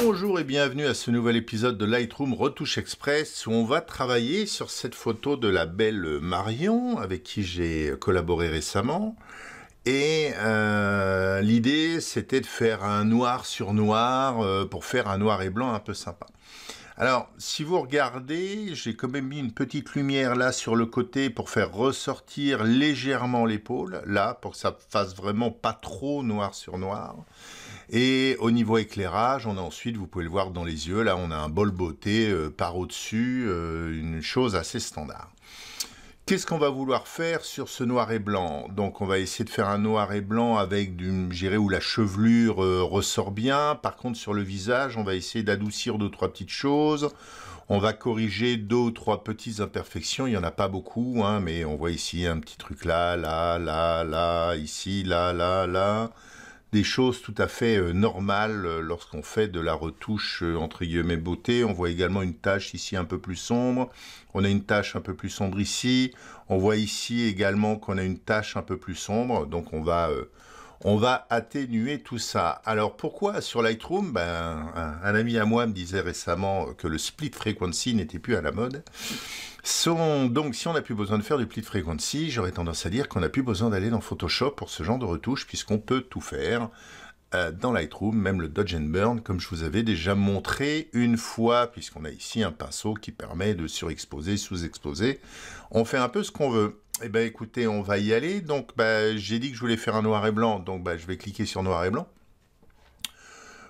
Bonjour et bienvenue à ce nouvel épisode de Lightroom Retouche Express où on va travailler sur cette photo de la belle Marion avec qui j'ai collaboré récemment. Et euh, l'idée c'était de faire un noir sur noir euh, pour faire un noir et blanc un peu sympa. Alors si vous regardez, j'ai quand même mis une petite lumière là sur le côté pour faire ressortir légèrement l'épaule, là pour que ça fasse vraiment pas trop noir sur noir. Et au niveau éclairage, on a ensuite, vous pouvez le voir dans les yeux, là on a un bol beauté euh, par au-dessus, euh, une chose assez standard. Qu'est-ce qu'on va vouloir faire sur ce noir et blanc Donc on va essayer de faire un noir et blanc avec du j'irai où la chevelure euh, ressort bien. Par contre sur le visage, on va essayer d'adoucir deux trois petites choses. On va corriger deux ou trois petites imperfections. Il n'y en a pas beaucoup, hein, mais on voit ici un petit truc là, là, là, là, ici, là, là, là des choses tout à fait euh, normales euh, lorsqu'on fait de la retouche euh, entre guillemets beauté. On voit également une tache ici un peu plus sombre. On a une tache un peu plus sombre ici. On voit ici également qu'on a une tache un peu plus sombre. Donc on va on va atténuer tout ça. Alors pourquoi sur Lightroom ben, un, ami à moi me disait récemment que le split frequency n'était plus à la mode. donc si on n'a plus besoin de faire du split frequency, j'aurais tendance à dire qu'on n'a plus besoin d'aller dans Photoshop pour ce genre de retouche puisqu'on peut tout faire euh, dans Lightroom, même le Dodge and Burn, comme je vous avais déjà montré une fois, puisqu'on a ici un pinceau qui permet de surexposer, sous-exposer. On fait un peu ce qu'on veut. Eh bien, écoutez, on va y aller. Donc bah, j'ai dit que je voulais faire un noir et blanc, donc bah, je vais cliquer sur noir et blanc.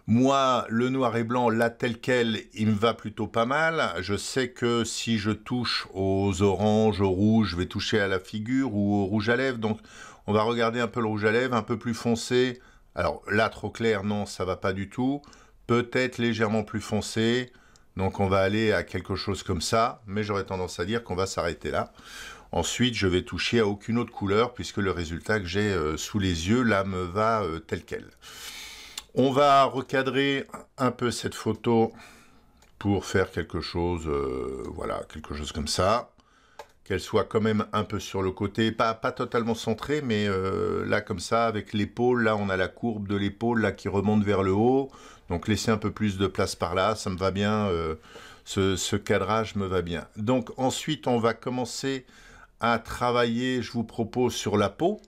Moi, le noir et blanc, là tel quel, il me va plutôt pas mal. Je sais que si je touche aux oranges, aux rouges, je vais toucher à la figure ou au rouge à lèvres. Donc, on va regarder un peu le rouge à lèvres, un peu plus foncé. Alors là, trop clair, non, ça va pas du tout. Peut-être légèrement plus foncé. Donc, on va aller à quelque chose comme ça. Mais j'aurais tendance à dire qu'on va s'arrêter là. Ensuite, je vais toucher à aucune autre couleur puisque le résultat que j'ai euh, sous les yeux, là, me va euh, tel quel. On va recadrer un peu cette photo pour faire quelque chose, euh, voilà, quelque chose comme ça. Qu'elle soit quand même un peu sur le côté, pas, totalement centrée, mais là comme ça, avec l'épaule, là on a la courbe de l'épaule là qui remonte vers le haut. Donc laisser un peu plus de place par là, ça me va bien, ce, cadrage me va bien. Donc ensuite on va commencer travailler, je vous propose, sur la peau.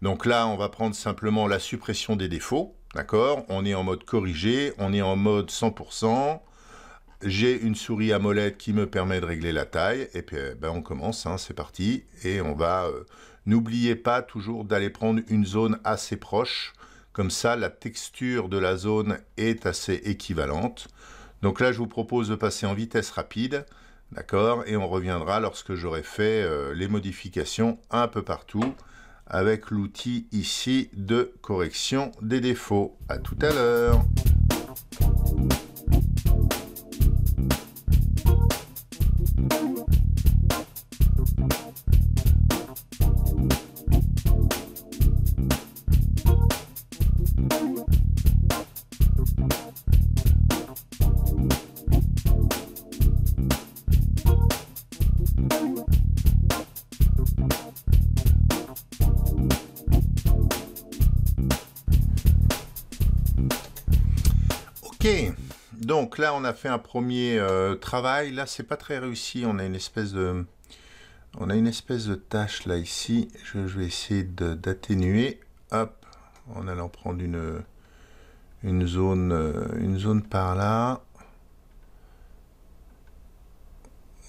Donc là, on va prendre simplement la suppression des défauts. D'accord On est en mode corrigé, on est en mode 100%. J'ai une souris à molette qui me permet de régler la taille. Et puis, eh ben, on commence, hein, c'est parti. Et on va... Euh, n'oubliez pas toujours d'aller prendre une zone assez proche. Comme ça, la texture de la zone est assez équivalente. Donc là, je vous propose de passer en vitesse rapide. D'accord Et on reviendra lorsque j'aurai fait euh, les modifications un peu partout avec l'outil ici de correction des défauts. A tout à l'heure donc là, on a fait un premier euh, travail. Là, c'est pas très réussi. On a une espèce de, on a une espèce de tâche là ici. Je, vais essayer d'atténuer. Hop, en allant prendre une, une zone, euh, une zone par là.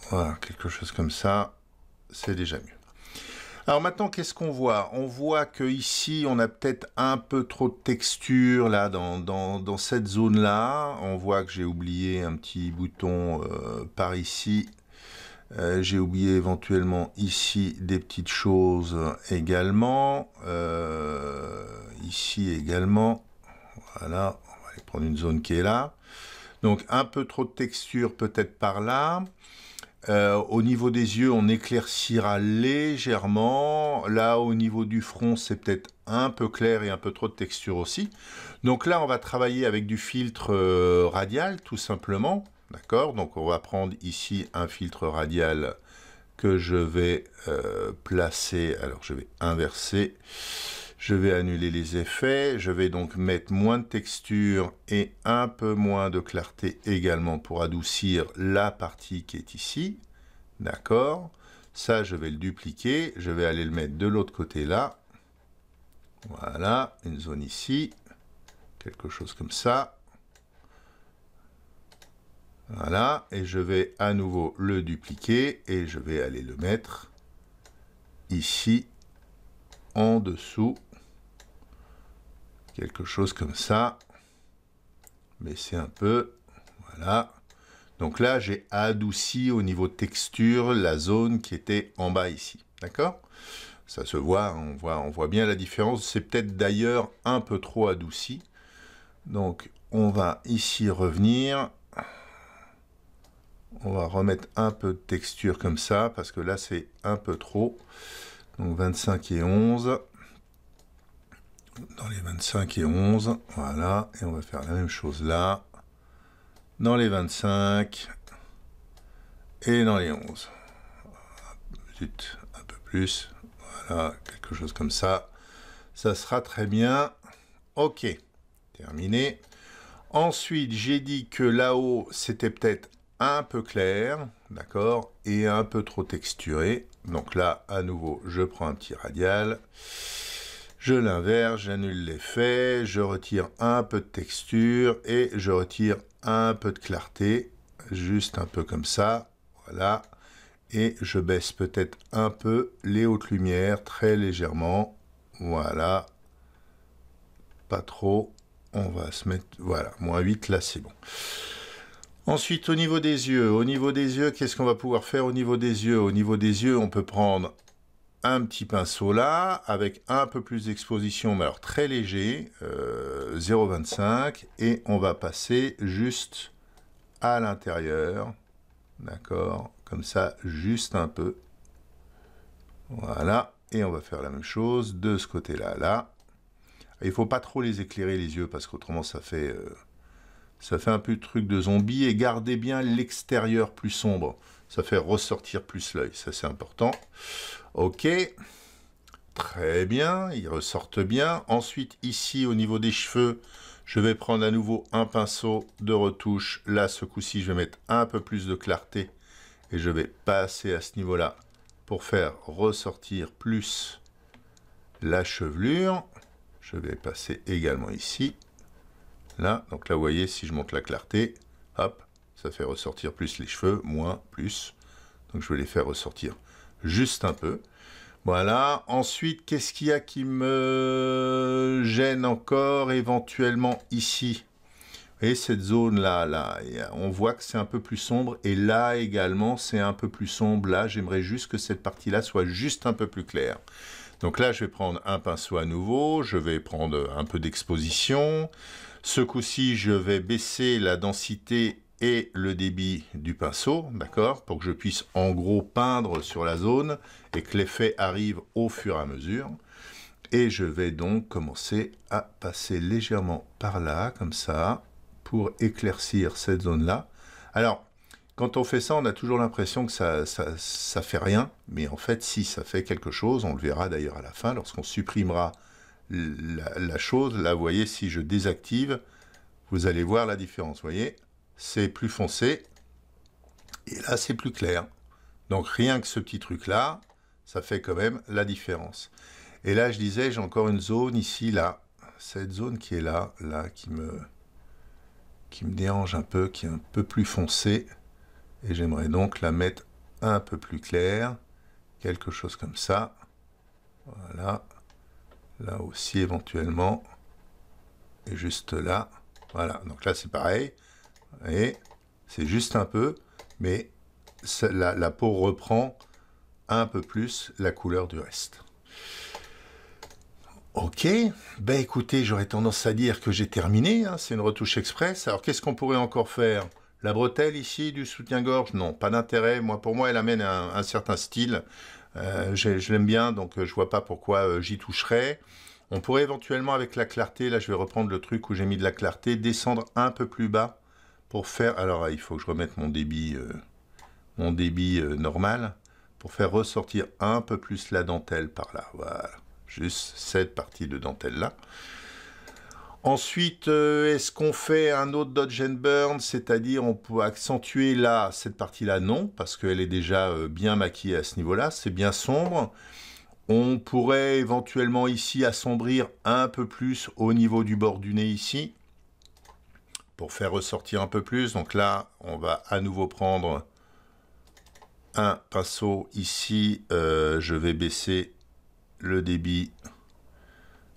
Voilà, quelque chose comme ça. C'est déjà mieux. Alors maintenant, qu'est-ce qu'on voit On voit qu'ici, ici, on a peut-être un peu trop de texture là dans, cette zone-là. On voit que j'ai oublié un petit bouton euh, par ici. Euh, j'ai oublié éventuellement ici des petites choses également. Euh, ici également. Voilà, on va aller prendre une zone qui est là. Donc un peu trop de texture peut-être par là. Euh, au niveau des yeux, on éclaircira légèrement. Là, au niveau du front, c'est peut-être un peu clair et un peu trop de texture aussi. Donc là, on va travailler avec du filtre euh, radial, tout simplement. D'accord Donc on va prendre ici un filtre radial que je vais euh, placer. Alors, je vais inverser. Je vais annuler les effets, je vais donc mettre moins de texture et un peu moins de clarté également pour adoucir la partie qui est ici. D'accord Ça, je vais le dupliquer, je vais aller le mettre de l'autre côté là. Voilà, une zone ici, quelque chose comme ça. Voilà, et je vais à nouveau le dupliquer et je vais aller le mettre ici en dessous quelque chose comme ça. c'est un peu, voilà. Donc là, j'ai adouci au niveau texture la zone qui était en bas ici, d'accord Ça se voit, on voit, on voit bien la différence. C'est peut-être d'ailleurs un peu trop adouci. Donc, on va ici revenir. On va remettre un peu de texture comme ça, parce que là, c'est un peu trop. Donc, 25 et 11 dans les 25 et 11, voilà, et on va faire la même chose là, dans les 25 et dans les 11. un peu plus, voilà, quelque chose comme ça. Ça sera très bien. Ok, terminé. Ensuite, j'ai dit que là-haut, c'était peut-être un peu clair, d'accord, et un peu trop texturé. Donc là, à nouveau, je prends un petit radial. Je l'inverse, j'annule l'effet, je retire un peu de texture et je retire un peu de clarté, juste un peu comme ça, voilà. Et je baisse peut-être un peu les hautes lumières, très légèrement, voilà. Pas trop, on va se mettre, voilà, moins 8, là c'est bon. Ensuite, au niveau des yeux, au niveau des yeux, qu'est-ce qu'on va pouvoir faire au niveau des yeux Au niveau des yeux, on peut prendre un petit pinceau là, avec un peu plus d'exposition, mais alors très léger, 0,25, euh, et on va passer juste à l'intérieur, d'accord, comme ça, juste un peu, voilà, et on va faire la même chose de ce côté-là, là, il faut pas trop les éclairer les yeux, parce qu'autrement ça fait... Euh, ça fait un peu de truc de zombie et gardez bien l'extérieur plus sombre. Ça fait ressortir plus l'œil, ça c'est important. Ok, très bien, il ressortent bien. Ensuite ici au niveau des cheveux, je vais prendre à nouveau un pinceau de retouche. Là ce coup-ci je vais mettre un peu plus de clarté et je vais passer à ce niveau-là pour faire ressortir plus la chevelure. Je vais passer également ici. Là, donc là, vous voyez, si je monte la clarté, hop, ça fait ressortir plus les cheveux, moins, plus. Donc je vais les faire ressortir juste un peu. Voilà, ensuite, qu'est-ce qu'il y a qui me gêne encore éventuellement ici et cette zone-là, là, on voit que c'est un peu plus sombre. Et là également, c'est un peu plus sombre. Là, j'aimerais juste que cette partie-là soit juste un peu plus claire. Donc là, je vais prendre un pinceau à nouveau, je vais prendre un peu d'exposition. Ce coup-ci, je vais baisser la densité et le débit du pinceau, d'accord, pour que je puisse en gros peindre sur la zone et que l'effet arrive au fur et à mesure. Et je vais donc commencer à passer légèrement par là, comme ça, pour éclaircir cette zone-là. Alors, quand on fait ça, on a toujours l'impression que ça, ça, fait rien, mais en fait, si ça fait quelque chose, on le verra d'ailleurs à la fin, lorsqu'on supprimera la, chose, là, vous voyez, si je désactive, vous allez voir la différence, vous voyez, c'est plus foncé, et là, c'est plus clair. Donc, rien que ce petit truc-là, ça fait quand même la différence. Et là, je disais, j'ai encore une zone ici, là, cette zone qui est là, là, qui me, qui me dérange un peu, qui est un peu plus foncée et j'aimerais donc la mettre un peu plus claire, quelque chose comme ça. Voilà, là aussi éventuellement, et juste là. Voilà, donc là c'est pareil, et c'est juste un peu, mais la, peau reprend un peu plus la couleur du reste. Ok, ben écoutez, j'aurais tendance à dire que j'ai terminé, hein. c'est une retouche express. Alors qu'est-ce qu'on pourrait encore faire la bretelle ici du soutien-gorge, non, pas d'intérêt. Moi, pour moi, elle amène un, certain style. Euh, je, l'aime bien, donc euh, je vois pas pourquoi euh, j'y toucherais. On pourrait éventuellement avec la clarté, là je vais reprendre le truc où j'ai mis de la clarté, descendre un peu plus bas pour faire... Alors il faut que je remette mon débit, mon débit normal pour faire ressortir un peu plus la dentelle par là. Voilà, juste cette partie de dentelle là. Ensuite, euh, est-ce qu'on fait un autre dodge and burn, c'est-à-dire on peut accentuer là cette partie-là Non, parce qu'elle est déjà euh, bien maquillée à ce niveau-là, c'est bien sombre. On pourrait éventuellement ici assombrir un peu plus au niveau du bord du nez ici, pour faire ressortir un peu plus. Donc là, on va à nouveau prendre un pinceau ici. Euh, je vais baisser le débit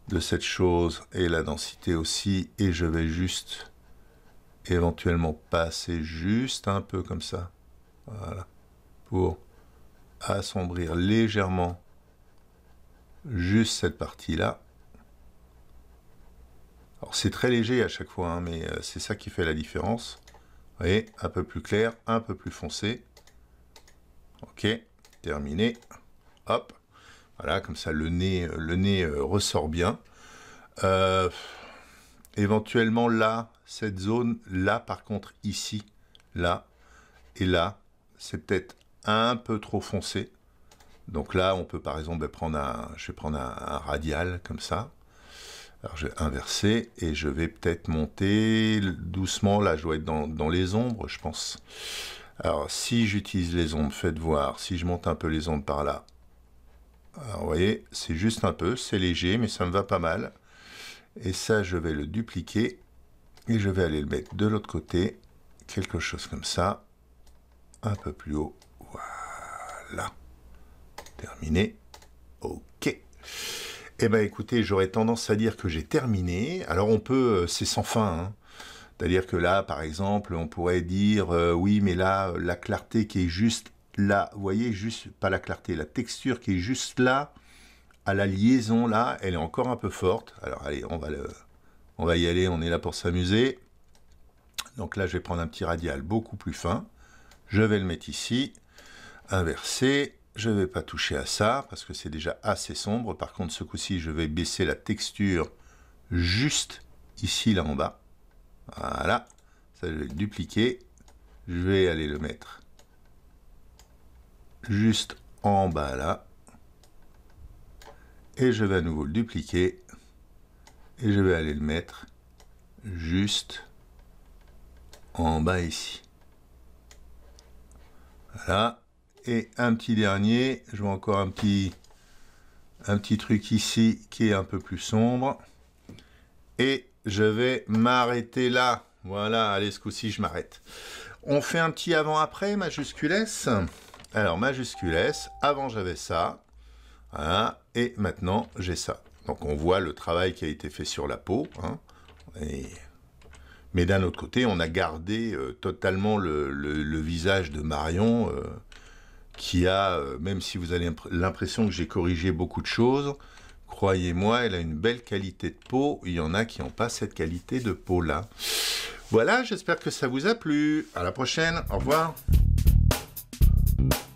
de cette chose et la densité aussi, et je vais juste éventuellement passer juste un peu comme ça, voilà, pour assombrir légèrement juste cette partie-là. Alors c'est très léger à chaque fois, hein, mais euh, c'est ça qui fait la différence. Vous voyez, un peu plus clair, un peu plus foncé. Ok, terminé. Hop, voilà, comme ça le nez, euh, le nez euh, ressort bien. Euh, éventuellement là, cette zone, là par contre, ici, là et là, c'est peut-être un peu trop foncé. Donc là, on peut par exemple ben, prendre un, je vais prendre un, radial comme ça. Alors je vais inverser et je vais peut-être monter doucement. Là, je dois être dans, dans les ombres, je pense. Alors si j'utilise les ombres, faites voir. Si je monte un peu les ombres par là, alors, vous voyez, c'est juste un peu, c'est léger, mais ça me va pas mal. Et ça, je vais le dupliquer et je vais aller le mettre de l'autre côté, quelque chose comme ça, un peu plus haut. Voilà. Terminé. OK. Eh bien, écoutez, j'aurais tendance à dire que j'ai terminé. Alors, on peut, euh, c'est sans fin. Hein. C'est-à-dire que là, par exemple, on pourrait dire, euh, oui, mais là, euh, la clarté qui est juste là, vous voyez, juste, pas la clarté, la texture qui est juste là, à la liaison là, elle est encore un peu forte. Alors allez, on va, on va y aller, on est là pour s'amuser. Donc là, je vais prendre un petit radial beaucoup plus fin. Je vais le mettre ici, inverser. Je ne vais pas toucher à ça parce que c'est déjà assez sombre. Par contre, ce coup-ci, je vais baisser la texture juste ici, là en bas. Voilà, ça je vais dupliquer. Je vais aller le mettre juste en bas là. Et je vais à nouveau le dupliquer. Et je vais aller le mettre juste en bas ici. Voilà. Et un petit dernier, je vois encore un petit, un petit truc ici qui est un peu plus sombre. Et je vais m'arrêter là. Voilà, allez, ce coup-ci, je m'arrête. On fait un petit avant-après, majuscules alors, majuscules. avant j'avais ça, hein, et maintenant j'ai ça. Donc on voit le travail qui a été fait sur la peau, hein, mais d'un autre côté, on a gardé euh, totalement le, visage de Marion, euh, qui a, euh, même si vous avez l'impression que j'ai corrigé beaucoup de choses, croyez-moi, elle a une belle qualité de peau, il y en a qui n'ont pas cette qualité de peau-là. Voilà, j'espère que ça vous a plu. À la prochaine, au revoir. Bye.